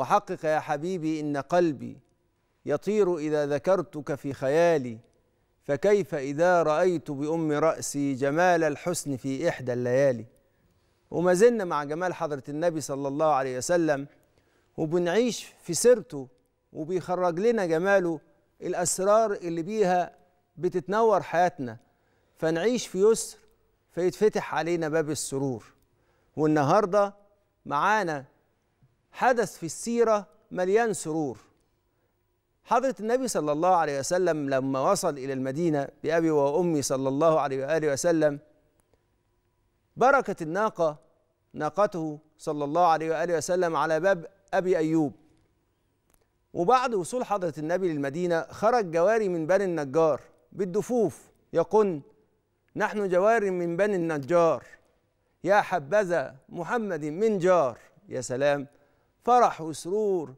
وحقق يا حبيبي ان قلبي يطير اذا ذكرتك في خيالي فكيف اذا رايت بام راسي جمال الحسن في احدى الليالي وما زلنا مع جمال حضره النبي صلى الله عليه وسلم وبنعيش في سيرته وبيخرج لنا جماله الاسرار اللي بيها بتتنور حياتنا فنعيش في يسر فيتفتح علينا باب السرور والنهارده معانا حدث في السيرة مليان سرور حضرة النبي صلى الله عليه وسلم لما وصل إلى المدينة بأبي وأمي صلى الله عليه وآله وسلم بركت الناقة ناقته صلى الله عليه وآله وسلم على باب أبي أيوب وبعد وصول حضرة النبي للمدينة خرج جواري من بني النجار بالدفوف يقول نحن جوار من بني النجار يا حبذا محمد من جار يا سلام فرح وسرور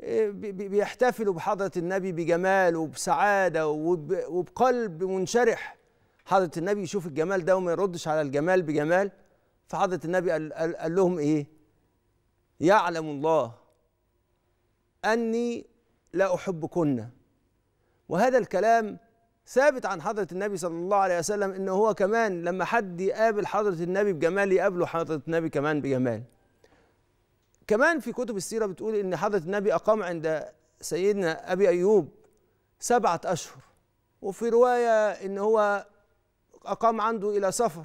إيه، بيحتفلوا بحضرة النبي بجمال وبسعادة وبقلب منشرح حضرة النبي يشوف الجمال ده وما يردش على الجمال بجمال فحضرة النبي قال, قال لهم إيه يعلم الله أني لا أحبكن وهذا الكلام ثابت عن حضرة النبي صلى الله عليه وسلم إن هو كمان لما حد يقابل حضرة النبي بجمال يقابله حضرة النبي كمان بجمال كمان في كتب السيرة بتقول إن حضرة النبي أقام عند سيدنا أبي أيوب سبعة أشهر وفي رواية إن هو أقام عنده إلى سفر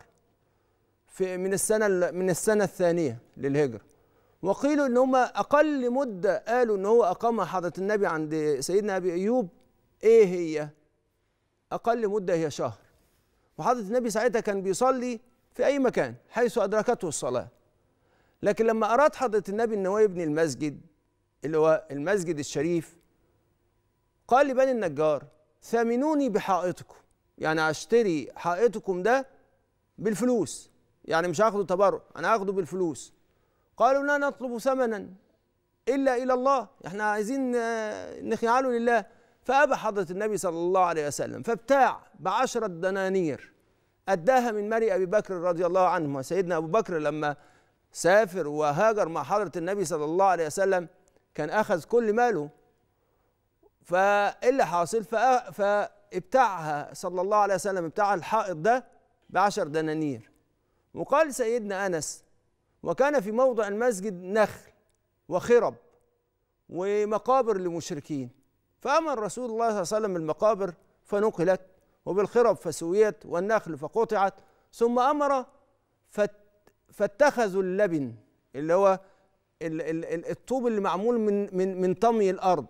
في من السنة من السنة الثانية للهجرة وقيلوا إن هم أقل مدة قالوا إن هو أقام حضرة النبي عند سيدنا أبي أيوب إيه هي؟ أقل مدة هي شهر وحضرة النبي ساعتها كان بيصلي في أي مكان حيث أدركته الصلاة لكن لما أراد حضرة النبي أن هو يبني المسجد اللي هو المسجد الشريف قال لبني النجار ثمنوني بحائطكم يعني أشتري حائطكم ده بالفلوس يعني مش هاخده تبرع أنا هاخده بالفلوس قالوا لا نطلب ثمنا إلا إلى الله احنا عايزين آه، نخيعله لله فأبى حضرة النبي صلى الله عليه وسلم فابتاع بعشرة دنانير أداها من مري أبي بكر رضي الله عنه سيدنا أبو بكر لما سافر وهاجر مع حضرة النبي صلى الله عليه وسلم كان أخذ كل ماله فإيه اللي حاصل فابتاعها صلى الله عليه وسلم ابتاع الحائط ده بعشر دنانير وقال سيدنا أنس وكان في موضع المسجد نخل وخرب ومقابر لمشركين فأمر رسول الله صلى الله عليه وسلم المقابر فنقلت وبالخرب فسويت والنخل فقطعت ثم أمر فت فاتخذوا اللبن اللي هو الطوب اللي معمول من من من طمي الارض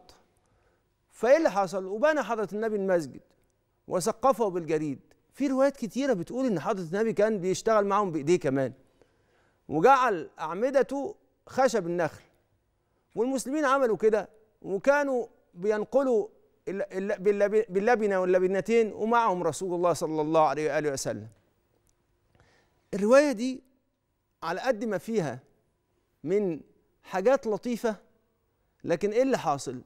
فايه اللي حصل وبنى حضره النبي المسجد وثقفه بالجريد في روايات كتيره بتقول ان حضره النبي كان بيشتغل معاهم بايديه كمان وجعل اعمدته خشب النخل والمسلمين عملوا كده وكانوا بينقلوا باللبنه واللبنتين ومعهم رسول الله صلى الله عليه واله وسلم الروايه دي على قد ما فيها من حاجات لطيفة لكن إيه اللي حاصل؟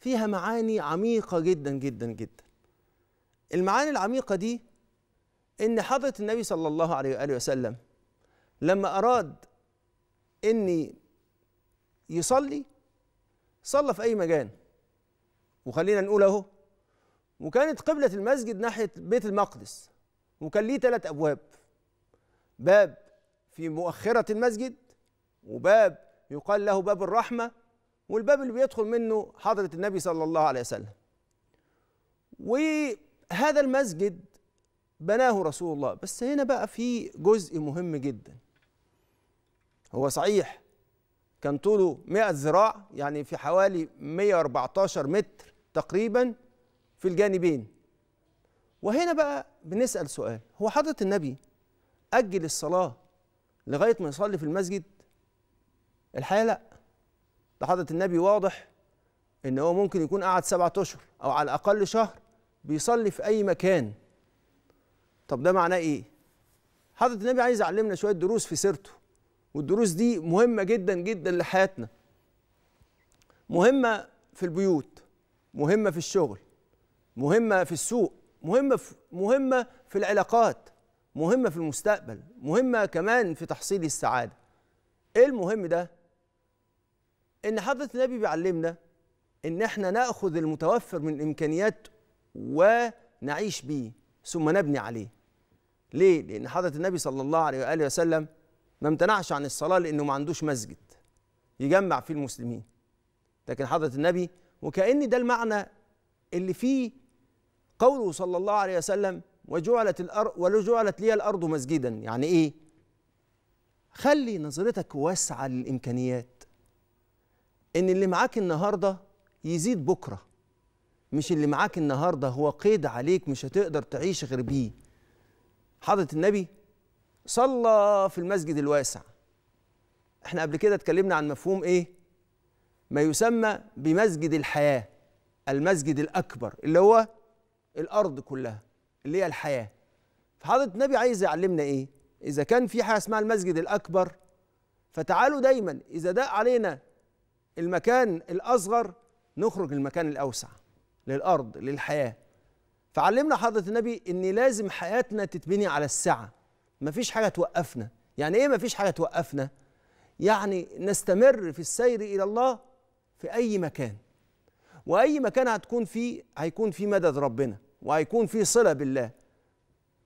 فيها معاني عميقة جدا جدا جدا المعاني العميقة دي إن حضرة النبي صلى الله عليه وآله وسلم لما أراد إني يصلي صلى في أي مكان وخلينا نقول أهو وكانت قبلة المسجد ناحية بيت المقدس وكان ليه ثلاث أبواب باب في مؤخرة المسجد وباب يقال له باب الرحمة والباب اللي بيدخل منه حضرة النبي صلى الله عليه وسلم وهذا المسجد بناه رسول الله بس هنا بقى في جزء مهم جدا هو صحيح كان طوله 100 ذراع يعني في حوالي 114 متر تقريبا في الجانبين وهنا بقى بنسأل سؤال هو حضرة النبي أجل الصلاة لغايه ما يصلي في المسجد الحقيقه لا ده حضره النبي واضح ان هو ممكن يكون قعد سبعة اشهر او على الاقل شهر بيصلي في اي مكان طب ده معناه ايه حضره النبي عايز يعلمنا شويه دروس في سيرته والدروس دي مهمه جدا جدا لحياتنا مهمه في البيوت مهمه في الشغل مهمه في السوق مهمه في مهمه في العلاقات مهمة في المستقبل مهمة كمان في تحصيل السعادة ايه المهم ده ان حضرة النبي بيعلمنا ان احنا ناخذ المتوفر من امكانيات ونعيش بيه ثم نبني عليه ليه لان حضرة النبي صلى الله عليه واله وسلم ما امتنعش عن الصلاة لانه ما عندوش مسجد يجمع فيه المسلمين لكن حضرة النبي وكأن ده المعنى اللي فيه قوله صلى الله عليه وسلم وجعلت الأرض ولجعلت لي الأرض مسجدا يعني إيه خلي نظرتك واسعة للإمكانيات إن اللي معاك النهاردة يزيد بكرة مش اللي معاك النهاردة هو قيد عليك مش هتقدر تعيش غير بيه حضرة النبي صلى في المسجد الواسع احنا قبل كده اتكلمنا عن مفهوم ايه ما يسمى بمسجد الحياة المسجد الأكبر اللي هو الأرض كلها اللي هي الحياه فحضرة النبي عايز يعلمنا ايه اذا كان في حاجه اسمها المسجد الاكبر فتعالوا دايما اذا ضاق علينا المكان الاصغر نخرج للمكان الاوسع للارض للحياه فعلمنا حضره النبي ان لازم حياتنا تتبني على السعه مفيش حاجه توقفنا يعني ايه مفيش حاجه توقفنا يعني نستمر في السير الى الله في اي مكان واي مكان هتكون فيه هيكون فيه مدد ربنا وهيكون في صله بالله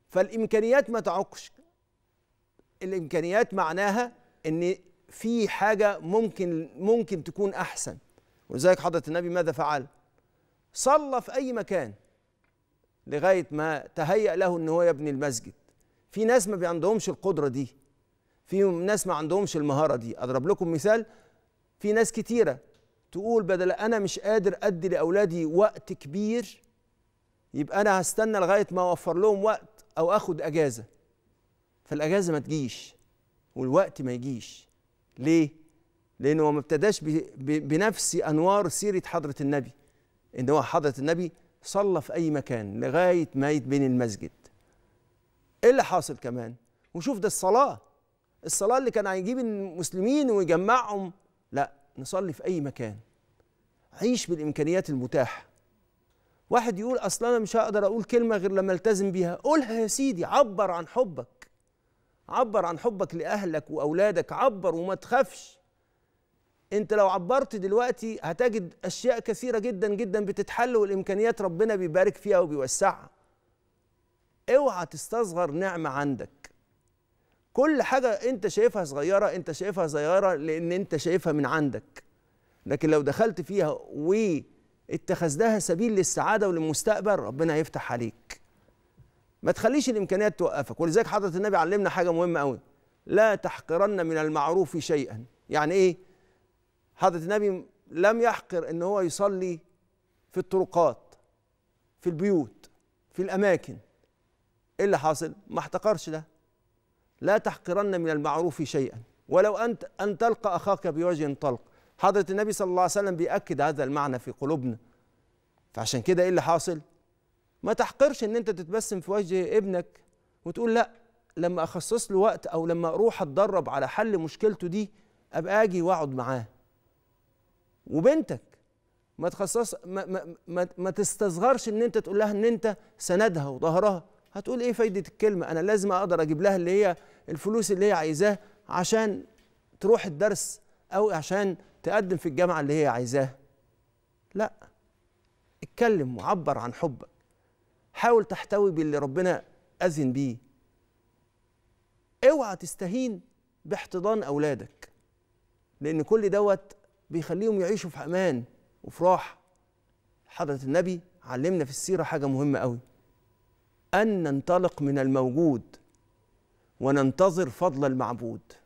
فالامكانيات ما تعقش الامكانيات معناها ان في حاجه ممكن ممكن تكون احسن ولذلك حضره النبي ماذا فعل صلى في اي مكان لغايه ما تهيأ له ان هو يبني المسجد في ناس ما عندهمش القدره دي في ناس ما عندهمش المهاره دي اضرب لكم مثال في ناس كتيره تقول بدل انا مش قادر ادي لاولادي وقت كبير يبقى انا هستنى لغايه ما اوفر لهم وقت او اخد اجازه فالاجازه ما تجيش والوقت ما يجيش ليه لانه ما ابتداش بنفس انوار سيره حضره النبي ان هو حضره النبي صلى في اي مكان لغايه ما يتبني المسجد ايه اللي حاصل كمان وشوف ده الصلاه الصلاه اللي كان هيجيب المسلمين ويجمعهم لا نصلي في اي مكان عيش بالامكانيات المتاحه واحد يقول اصل انا مش هقدر اقول كلمه غير لما التزم بيها قولها يا سيدي عبر عن حبك عبر عن حبك لاهلك واولادك عبر وما تخافش انت لو عبرت دلوقتي هتجد اشياء كثيره جدا جدا بتتحل والامكانيات ربنا بيبارك فيها وبيوسعها اوعى تستصغر نعمه عندك كل حاجه انت شايفها صغيره انت شايفها صغيره لان انت شايفها من عندك لكن لو دخلت فيها و اتخذتها سبيل للسعاده وللمستقبل ربنا يفتح عليك ما تخليش الامكانيات توقفك ولذلك حضره النبي علمنا حاجه مهمه قوي لا تحقرن من المعروف شيئا يعني ايه حضره النبي لم يحقر ان هو يصلي في الطرقات في البيوت في الاماكن ايه اللي حاصل ما احتقرش ده لا تحقرن من المعروف شيئا ولو انت ان تلقى اخاك بوجه طلق حضرة النبي صلى الله عليه وسلم بيأكد هذا المعنى في قلوبنا فعشان كده إيه اللي حاصل ما تحقرش إن أنت تتبسم في وجه ابنك وتقول لأ لما أخصص له وقت أو لما أروح أتدرب على حل مشكلته دي أبقى أجي وأقعد معاه وبنتك ما تخصص ما, ما, ما, ما تستصغرش ان انت تقول لها ان انت سندها وظهرها هتقول ايه فايده الكلمه انا لازم اقدر اجيب لها اللي هي الفلوس اللي هي عايزاه عشان تروح الدرس او عشان تقدم في الجامعه اللي هي عايزاها لا اتكلم وعبر عن حبك حاول تحتوي باللي ربنا اذن بيه اوعى تستهين باحتضان اولادك لان كل دوت بيخليهم يعيشوا في امان وفي راحه حضره النبي علمنا في السيره حاجه مهمه قوي ان ننطلق من الموجود وننتظر فضل المعبود